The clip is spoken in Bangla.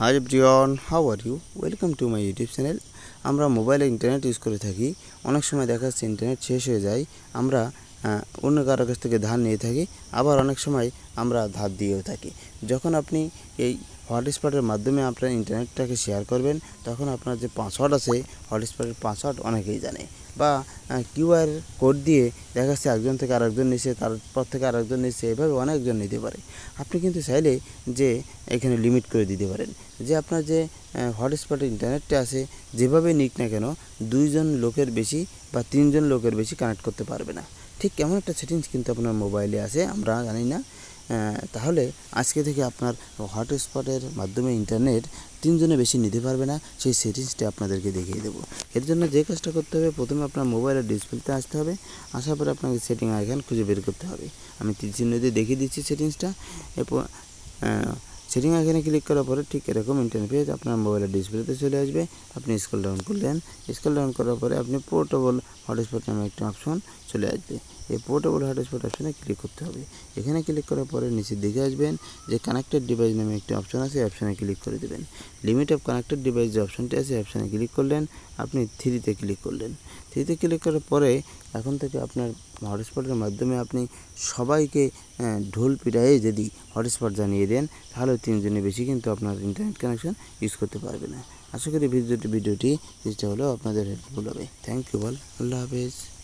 high everyone how are you welcome to my YouTube channel আমরা মোবাইলে ইন্টারনেট ইউজ করে থাকি অনেক সময় দেখা যাচ্ছে ইন্টারনেট শেষ হয়ে যায় আমরা অন্য কারো কাছ থেকে ধার নিয়ে থাকি আবার অনেক সময় আমরা ধার দিয়েও থাকি যখন আপনি এই হটস্পটের মাধ্যমে আপনার ইন্টারনেটটাকে শেয়ার করবেন তখন আপনার যে পাসওয়ার্ড আছে হটস্পটের পাসওয়ার্ড অনেকেই জানে বা কিউআর কোড দিয়ে দেখা যাচ্ছে একজন থেকে আরেকজন নিচ্ছে তারপর থেকে আরেকজন নিচ্ছে এভাবে অনেকজন নিতে পারে আপনি কিন্তু চাইলে যে এখানে লিমিট করে দিতে পারেন যে আপনার যে হটস্পটের ইন্টারনেটটা আছে যেভাবে নিক না কেন দুইজন লোকের বেশি বা তিনজন লোকের বেশি কানেক্ট করতে পারবে না ঠিক কেমন একটা সেটিংস কিন্তু আপনার মোবাইলে আছে আমরা জানি না তাহলে আজকে থেকে আপনার হটস্পটের মাধ্যমে ইন্টারনেট তিনজনে বেশি নিতে পারবে না সেই সেটিংসটি আপনাদেরকে দেখিয়ে দেবো এর জন্য যে কাজটা করতে হবে প্রথমে আপনার মোবাইলের ডিসপ্লেতে আসতে হবে আসার পরে আপনাকে সেটিং আইকান খুঁজে বের করতে হবে আমি তিন চিহ্ন দিয়ে দেখিয়ে দিচ্ছি সেটিংসটা এরপর সেটিং আইকনে ক্লিক করার পরে ঠিক এরকম ইন্টারফেস আপনার মোবাইলের ডিসপ্লেতে চলে আসবে আপনি স্কুল ডাউন করলেন স্কুল ডাউন করার পরে আপনি পোর্টেবল হটস্পট নামে একটা অপশন চলে আসবে এই পোর্টেবল হটস্পট অপশনে ক্লিক করতে হবে এখানে ক্লিক করার পরে নিচের দিকে আসবেন যে কানেক্টেড ডিভাইস নামে একটি অপশন আছে অপশনে ক্লিক করে দেবেন লিমিট অফ কানেক্টেড ডিভাইস যে অপশনটি আছে অপশনে ক্লিক করলেন আপনি থ্রিতে ক্লিক করলেন থ্রিতে ক্লিক করার পরে এখন থেকে আপনার হটস্পটের মাধ্যমে আপনি সবাইকে হ্যাঁ, ঢোল পিটাইয়ে যদি হটস্পট জানিয়ে দেন তাহলে তিনজনের বেশি কিন্তু আপনার ইন্টারনেট কানেকশন ইউজ করতে পারবে না আশা করি ভিডিওটি ভিডিওটি চেষ্টা হলেও আপনাদের হেল্পফুল হবে থ্যাংক ইউ বল আল্লাহ হাফেজ